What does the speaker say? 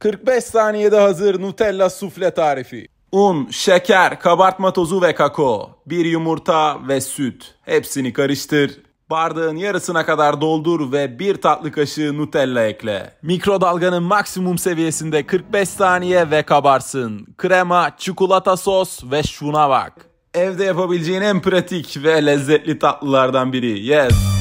45 saniyede hazır Nutella sufle tarifi. Un, şeker, kabartma tozu ve kakao, bir yumurta ve süt. Hepsini karıştır. Bardağın yarısına kadar doldur ve bir tatlı kaşığı Nutella ekle. Mikrodalganın maksimum seviyesinde 45 saniye ve kabarsın. Krema, çikolata sos ve şuna bak. Evde yapabileceğin en pratik ve lezzetli tatlılardan biri. Yes.